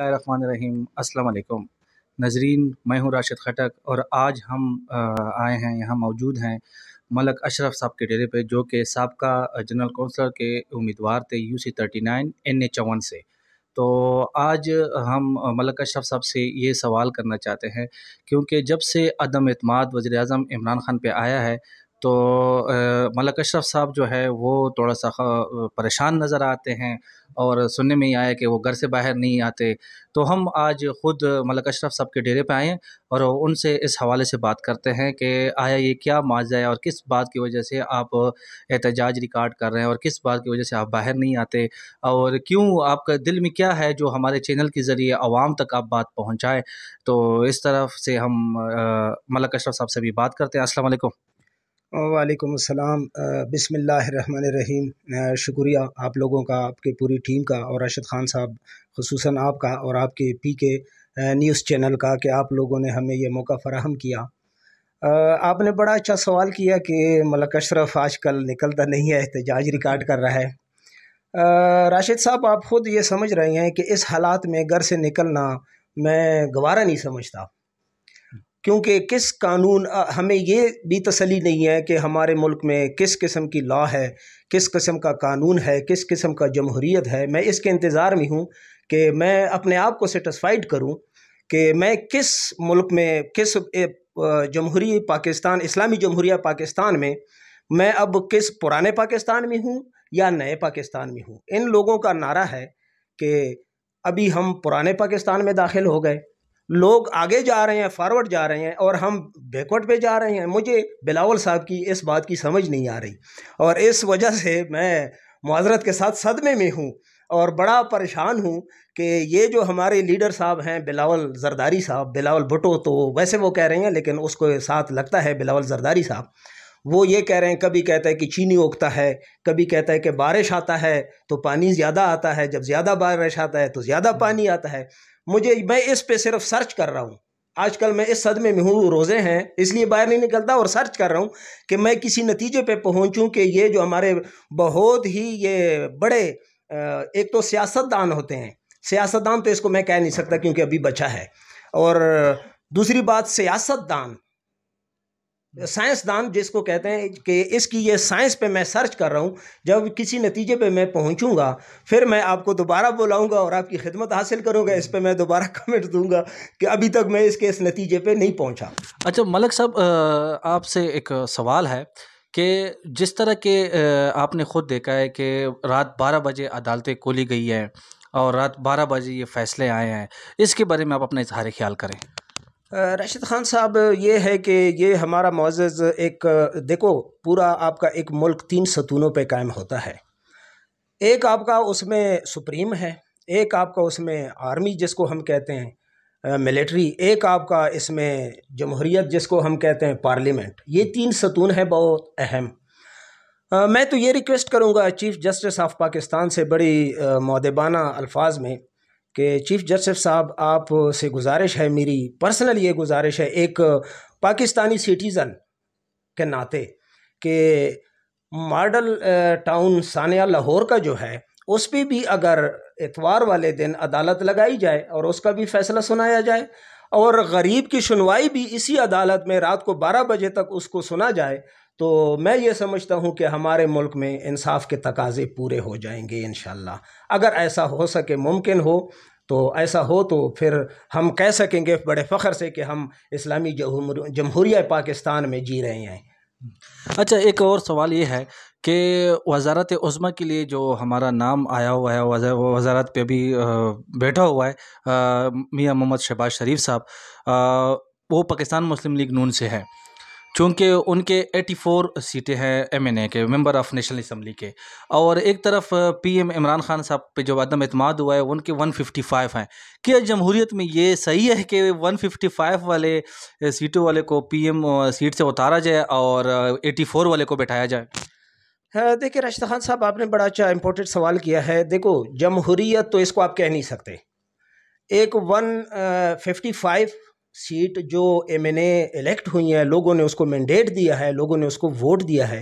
अस्सलाम वालेकुम नजरीन मैं हूं राशिद खटक और आज हम आए हैं यहाँ मौजूद हैं मलक अशरफ साहब के डेरे पे जो कि सबका जनरल कौंसलर के उम्मीदवार थे U C thirty nine N A चौवन से तो आज हम मलक अशरफ साहब से ये सवाल करना चाहते हैं क्योंकि जब से अदम अतमाद वज़ी अजम इमरान खान पे आया है तो मलक अशरफ साहब जो है वो थोड़ा सा परेशान नज़र आते हैं और सुनने में ही आया कि वो घर से बाहर नहीं आते तो हम आज ख़ुद मलक अशरफ साहब के डेरे पर आए हैं और उनसे इस हवाले से बात करते हैं कि आया ये क्या माजा है और किस बात की वजह से आप एहतजाज रिकॉर्ड कर रहे हैं और किस बात की वजह से आप बाहर नहीं आते और क्यों आपका दिल में क्या है जो हमारे चैनल के ज़रिए आवाम तक आप बात पहुँचाएँ तो इस तरफ से हम मलक अशरफ साहब से भी बात करते हैं असलकुम वालेकुम अस्सलाम बिसमीम शुक्रिया आप लोगों का आपके पूरी टीम का और राशिद ख़ान साहब खसूस आपका और आपके पी के न्यूज़ चैनल का कि आप लोगों ने हमें यह मौका फ़राहम किया आपने बड़ा अच्छा सवाल किया कि मलक अशरफ आज कल निकलता नहीं है एहतजाज रिकॉर्ड कर रहा है राशिद साहब आप ख़ुद ये समझ रहे हैं कि इस हालात में घर से निकलना मैं गवारा नहीं समझता क्योंकि किस कानून हमें ये भी तसली नहीं है कि हमारे मुल्क में किस किस्म की लॉ है किस किस्म का कानून है किस किस्म का जमहूरीत है मैं इसके इंतज़ार में हूँ कि मैं अपने आप को सेटिस्फाइड करूँ कि मैं किस मुल्क में किस जमहूरी पाकिस्तान इस्लामी जमहूरिया पाकिस्तान में मैं अब किस पुराने पाकिस्तान में हूँ या नए पाकिस्तान में हूँ इन लोगों का नारा है कि अभी हम पुराने पाकिस्तान में दाखिल हो गए लोग आगे जा रहे हैं फॉरवर्ड जा रहे हैं और हम बैकवर्ड पे जा रहे हैं मुझे बिलावल साहब की इस बात की समझ नहीं आ रही और इस वजह से मैं माजरत के साथ सदमे में हूँ और बड़ा परेशान हूँ कि ये जो हमारे लीडर साहब हैं बिलावल जरदारी साहब बिलावल भुटो तो वैसे वो कह रहे हैं लेकिन उसको साथ लगता है बिलावल जरदारी साहब वो ये कह रहे हैं कभी कहता है कि चीनी उगता है कभी कहता है कि बारिश आता है तो पानी ज़्यादा आता है जब ज़्यादा बारिश आता है तो ज़्यादा हम्म। पानी आता है मुझे मैं इस पे सिर्फ सर्च कर रहा हूँ आजकल मैं इस सदमे में हूँ रोज़े हैं इसलिए बाहर नहीं निकलता और सर्च कर रहा हूँ कि मैं किसी नतीजे पर पहुँचूँ कि ये जो हमारे बहुत ही ये बड़े एक तो सियासतदान होते हैं सियासतदान तो इसको मैं कह नहीं सकता क्योंकि अभी बचा है और दूसरी बात सियासतदान साइंसदान जिसको कहते हैं कि इसकी ये साइंस पे मैं सर्च कर रहा हूँ जब किसी नतीजे पे मैं पहुँचूँगा फिर मैं आपको दोबारा बुलाऊँगा और आपकी खिदमत हासिल करूँगा इस पर मैं दोबारा कमेंट दूँगा कि अभी तक मैं इसके इस नतीजे पे नहीं पहुँचा अच्छा मलिक साहब आपसे एक सवाल है कि जिस तरह के आपने खुद देखा है कि रात बारह बजे अदालतें खोली गई हैं और रात बारह बजे ये फैसले आए हैं इसके बारे में आप अपना इजहार ख्याल करें राशिद ख़ान साहब ये है कि ये हमारा मोज़ एक देखो पूरा आपका एक मुल्क तीन सतूनों पे कायम होता है एक आपका उसमें सुप्रीम है एक आपका उसमें आर्मी जिसको हम कहते हैं मिलिट्री एक आपका इसमें जमहूरीत जिसको हम कहते हैं पार्लियामेंट ये तीन सतून है बहुत अहम मैं तो ये रिक्वेस्ट करूँगा चीफ़ जस्टिस ऑफ पाकिस्तान से बड़ी मदेबाना अल्फाज में कि चीफ जस्टिस साहब आप से गुजारिश है मेरी पर्सनल ये गुजारिश है एक पाकिस्तानी सिटीज़न के नाते कि मॉडल टाउन सानिया लाहौर का जो है उस पर भी अगर इतवार वाले दिन अदालत लगाई जाए और उसका भी फैसला सुनाया जाए और गरीब की सुनवाई भी इसी अदालत में रात को 12 बजे तक उसको सुना जाए तो मैं ये समझता हूँ कि हमारे मुल्क में इंसाफ के तकाज़े पूरे हो जाएंगे इन अगर ऐसा हो सके मुमकिन हो तो ऐसा हो तो फिर हम कह सकेंगे बड़े फ़ख्र से कि हम इस्लामी जमहूरिया पाकिस्तान में जी रहे हैं अच्छा एक और सवाल ये है कि वजारत उज़मा के लिए जो हमारा नाम आया हुआ है वजारत पे भी बैठा हुआ है मियाँ मोहम्मद शहबाज शरीफ साहब वो पाकिस्तान मुस्लिम लीग नून से है चूँकि उनके 84 सीटें हैं एमएनए के मेंबर ऑफ नेशनल असम्बली के और एक तरफ पीएम इमरान खान साहब पे जो आदम अतमाद हुआ है उनके 155 हैं क्या जमहूरीत में ये सही है कि 155 वाले सीटों वाले को पीएम सीट से उतारा जाए और 84 वाले को बैठाया जाए देखिए राशिद खान साहब आपने बड़ा अच्छा इम्पोर्टेंट सवाल किया है देखो जमहूरीत तो इसको आप कह नहीं सकते एक वन फिफ्टी फाइव सीट जो एम एन एलेक्ट हुई हैं लोगों ने उसको मैंडेट दिया है लोगों ने उसको वोट दिया है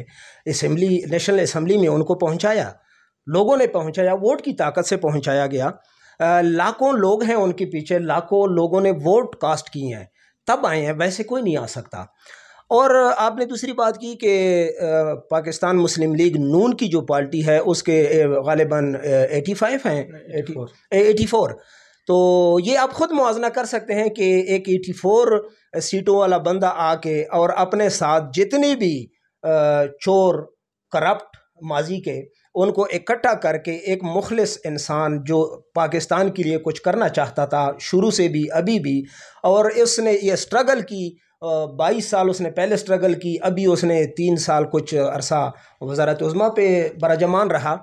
इसम्बली नेशनल असम्बली में उनको पहुंचाया लोगों ने पहुंचाया वोट की ताकत से पहुंचाया गया लाखों लोग हैं उनके पीछे लाखों लोगों ने वोट कास्ट किए हैं तब आए हैं वैसे कोई नहीं आ सकता और आपने दूसरी बात की कि पाकिस्तान मुस्लिम लीग नून की जो पार्टी है उसके गालिबा एटी फाइव हैं एटी फोर तो ये आप ख़ुद मुआजना कर सकते हैं कि एक एटी फोर सीटों वाला बंदा आके और अपने साथ जितनी भी चोर करप्ट माजी के उनको इकट्ठा करके एक मुखलस इंसान जो पाकिस्तान के लिए कुछ करना चाहता था शुरू से भी अभी भी और उसने ये स्ट्रगल की बाईस साल उसने पहले स्ट्रगल की अभी उसने तीन साल कुछ अरसा वजारत उज़मा पे बराजमान रहा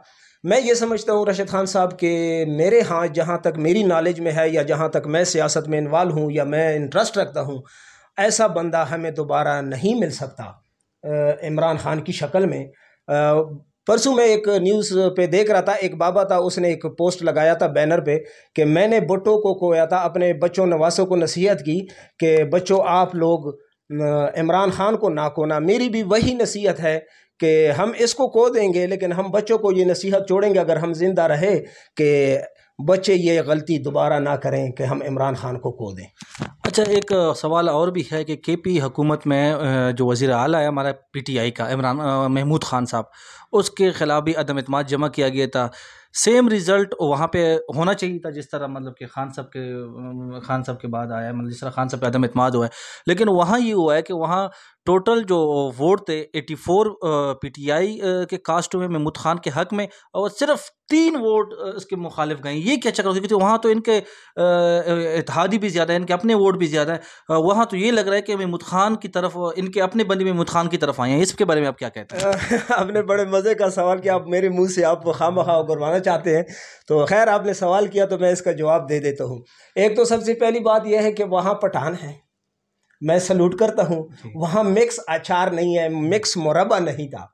मैं ये समझता हूँ रशद खान साहब के मेरे हाथ जहाँ तक मेरी नॉलेज में है या जहाँ तक मैं सियासत में इन्वाल्व हूँ या मैं इंटरेस्ट रखता हूँ ऐसा बंदा हमें दोबारा नहीं मिल सकता इमरान खान की शक्ल में परसों मैं एक न्यूज़ पे देख रहा था एक बाबा था उसने एक पोस्ट लगाया था बैनर पे कि मैंने बुटों को खोया था अपने बच्चों नवासों को नसीहत की कि बच्चों आप लोग इमरान खान को ना कोना मेरी भी वही नसीहत है कि हम इसको खो देंगे लेकिन हम बच्चों को ये नसीहत छोड़ेंगे अगर हम जिंदा रहे कि बच्चे ये गलती दोबारा ना करें कि हम इमरान खान को खो दें अच्छा एक सवाल और भी है कि के पी हुकूमत में जो वज़ी अला है हमारा पी टी आई का इमरान महमूद खान साहब उसके खिलाफ भी अदम अतमाद जमा किया गया था सेम रिज़ल्ट वहाँ पे होना चाहिए था जिस तरह मतलब कि खान साहब के खान साहब के बाद आया मतलब जिस तरह खान साहब पे आदम अतमाद हुआ है लेकिन वहाँ ये हुआ है कि वहाँ टोटल जो वोट थे 84 पीटीआई के कास्ट हुए महमूद खान के हक में और सिर्फ तीन वोट इसके मुखालिफ गए ये क्या चक्कर क्योंकि वहाँ तो इनके इतिहादी भी ज़्यादा है इनके अपने वोट भी ज़्यादा है वहाँ तो ये लग रहा है कि महमूद खान की तरफ इनके अपने बंदे महमूद खान की तरफ आए हैं इसके बारे में आप क्या कहते हैं आपने बड़े मज़े का सवाल किया आप मेरे मुँह से आप खाम खा गुरबाना चाहते हैं तो खैर आपने सवाल किया तो मैं इसका जवाब दे देता हूँ एक तो सबसे पहली बात यह है कि वहाँ पठान है मैं सल्यूट करता हूँ वहाँ मिक्स अचार नहीं है मिक्स मुरबा नहीं था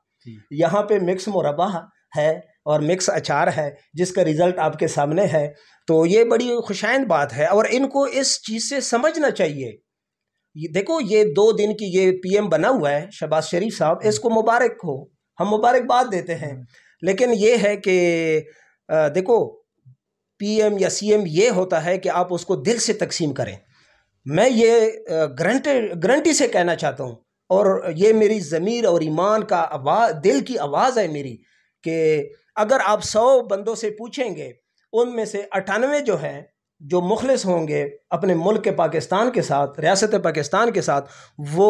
यहाँ पे मिक्स मुरबा है और मिक्स अचार है जिसका रिज़ल्ट आपके सामने है तो ये बड़ी खुशाइन बात है और इनको इस चीज़ से समझना चाहिए देखो ये दो दिन की ये पीएम बना हुआ है शहबाज शरीफ साहब इसको मुबारक हो हम मुबारकबाद देते हैं लेकिन ये है कि देखो पीएम या सीएम ये होता है कि आप उसको दिल से तकसीम करें मैं ये गारंटी ग्रंटी से कहना चाहता हूँ और ये मेरी ज़मीर और ईमान का आवाज़ दिल की आवाज़ है मेरी कि अगर आप सौ बंदों से पूछेंगे उनमें से अठानवे जो हैं जो मुखलस होंगे अपने मुल्क के पाकिस्तान के साथ रियासत पाकिस्तान के साथ वो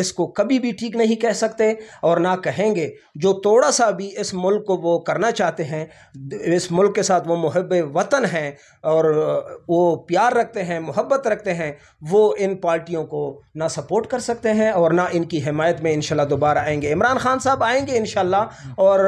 इसको कभी भी ठीक नहीं कह सकते और ना कहेंगे जो थोड़ा सा भी इस मुल्क को वो करना चाहते हैं इस मुल्क के साथ वो मुहब वतन हैं और वो प्यार रखते हैं मोहब्बत रखते हैं वो इन पार्टियों को ना सपोर्ट कर सकते हैं और ना इनकी हमायत में इन दोबारा आएंगे इमरान खान साहब आएंगे इन और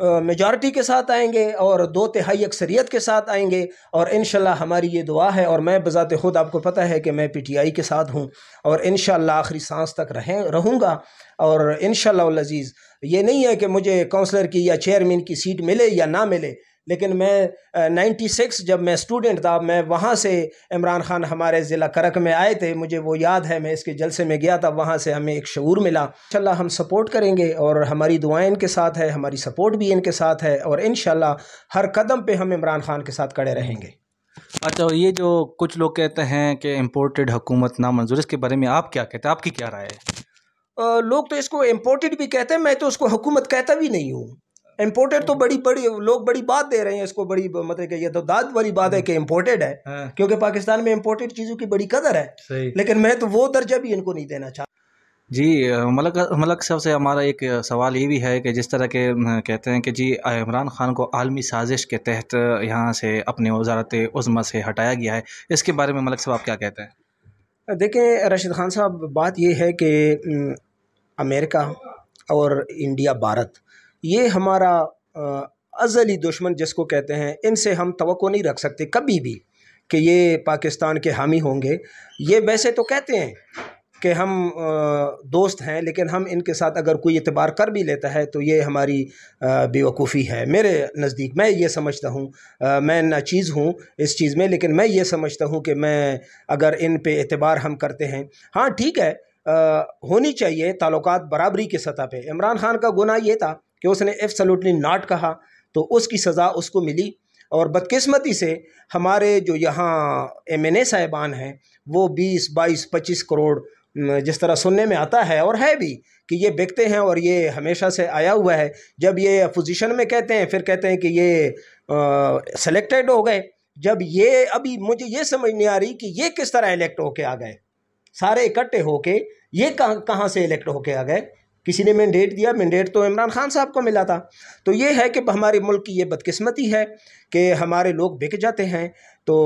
मेजॉरिटी के साथ आएंगे और दो तिहाई अक्सरियत के साथ आएंगे और इन हमारी ये दुआ है और मैं बज़ात खुद आपको पता है कि मैं पी टी आई के साथ हूँ और इन आखिरी सांस तक रहें रहूँगा और इन लजीज़ ये नहीं है कि मुझे काउंसलर की या चेयरमैन की सीट मिले या ना मिले लेकिन मैं नाइन्टी सिक्स जब मैं स्टूडेंट था मैं वहाँ से इमरान ख़ान हमारे ज़िला करक में आए थे मुझे वो याद है मैं इसके जलसे में गया था वहाँ से हमें एक शूर मिला इन हम सपोर्ट करेंगे और हमारी दुआएं इनके साथ है हमारी सपोर्ट भी इनके साथ है और इन हर कदम पर हम इमरान ख़ान के साथ खड़े रहेंगे अच्छा ये जो कुछ लोग कहते हैं कि इम्पोर्टेड हुकूमत नामंजूर इसके बारे में आप क्या कहते हैं आपकी क्या राय है लोग तो इसको इम्पोर्टेड भी कहते हैं मैं तो उसको हुकूमत कहता भी नहीं हूँ इम्पोर्टेड तो बड़ी बड़ी लोग बड़ी बात दे रहे हैं इसको बड़ी मतलब कि ये तो दाद वाली बात है हाँ। कि इम्पोर्टेड है हाँ। क्योंकि पाकिस्तान में इम्पोर्टेड चीज़ों की बड़ी कदर है लेकिन मैं तो वो दर्जा भी इनको नहीं देना चाहता जी मलक मलक साहब से हमारा एक सवाल ये भी है कि जिस तरह के कहते हैं कि जी इमरान ख़ान को आलमी साजिश के तहत यहाँ से अपने वजारत उज़मा से हटाया गया है इसके बारे में मलक साहब आप क्या कहते हैं देखें रशीद खान साहब बात यह है कि अमेरिका और इंडिया भारत ये हमारा अजली दुश्मन जिसको कहते हैं इनसे हम तो नहीं रख सकते कभी भी कि ये पाकिस्तान के हामी होंगे ये वैसे तो कहते हैं कि हम दोस्त हैं लेकिन हम इनके साथ अगर कोई इतबार कर भी लेता है तो ये हमारी बेवकूफ़ी है मेरे नज़दीक मैं ये समझता हूँ मैं नाचीज़ हूँ इस चीज़ में लेकिन मैं ये समझता हूँ कि मैं अगर इन पे इतबार हम करते हैं हाँ ठीक है आ, होनी चाहिए ताल्लुक बराबरी की सतह पे इमरान खान का गुना ये था कि उसने एब्सोल्युटली नाट कहा तो उसकी सज़ा उसको मिली और बदकिस्मती से हमारे जो यहाँ एम एन ए साहिबान हैं वो बीस बाईस पच्चीस करोड़ जिस तरह सुनने में आता है और है भी कि ये बिकते हैं और ये हमेशा से आया हुआ है जब ये अपोजिशन में कहते हैं फिर कहते हैं कि ये सेलेक्टेड हो गए जब ये अभी मुझे ये समझ नहीं आ रही कि ये किस तरह इलेक्ट होके आ गए सारे इकट्ठे होके ये कहाँ कहाँ से इलेक्ट होके आ गए किसी ने मैंडेट दिया मैंडेट तो इमरान खान साहब को मिला था तो ये है कि हमारे मुल्क की ये बदकस्मती है कि हमारे लोग बिक जाते हैं तो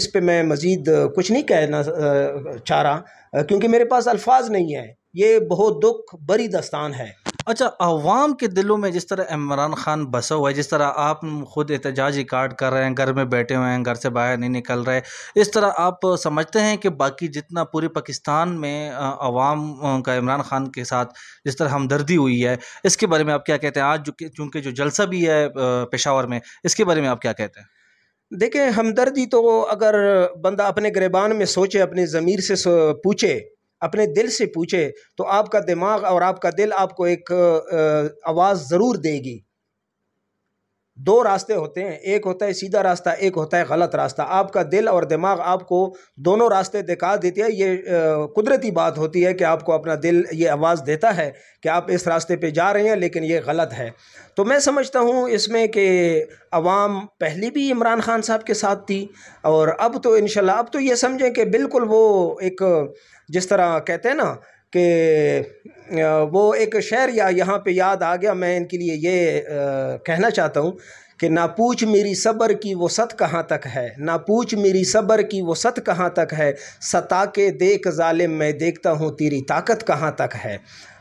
इस पे मैं मज़ीद कुछ नहीं कहना चाह रहा क्योंकि मेरे पास अल्फाज नहीं है ये बहुत दुख बड़ी दस्तान है अच्छा आवाम के दिलों में जिस तरह इमरान खान बसा हुआ है जिस तरह आप ख़ुद एहतजाजी कार्ड कर रहे हैं घर में बैठे हुए हैं घर से बाहर नहीं निकल रहे इस तरह आप समझते हैं कि बाकी जितना पूरे पाकिस्तान में आवाम का इमरान खान के साथ जिस तरह हमदर्दी हुई है इसके बारे में आप क्या कहते हैं आज चूँकि जो जलसा भी है पेशावर में इसके बारे में आप क्या कहते हैं देखें हमदर्दी तो अगर बंदा अपने गरेबान में सोचे अपनी ज़मीर से पूछे अपने दिल से पूछे तो आपका दिमाग और आपका दिल आपको एक आवाज़ ज़रूर देगी दो रास्ते होते हैं एक होता है सीधा रास्ता एक होता है गलत रास्ता आपका दिल और दिमाग आपको दोनों रास्ते दिखा देती है ये कुदरती बात होती है कि आपको अपना दिल ये आवाज़ देता है कि आप इस रास्ते पे जा रहे हैं लेकिन ये गलत है तो मैं समझता हूँ इसमें कि आवाम पहले भी इमरान ख़ान साहब के साथ थी और अब तो इन अब तो ये समझें कि बिल्कुल वो एक जिस तरह कहते हैं ना कि वो एक शेर या यहाँ पे याद आ गया मैं इनके लिए ये कहना चाहता हूँ कि ना पूछ मेरी सब्र की वो सत कहाँ तक है ना पूछ मेरी सब्र की वो सत कहाँ तक है सता के देख ालिम मैं देखता हूँ तेरी ताकत कहाँ तक है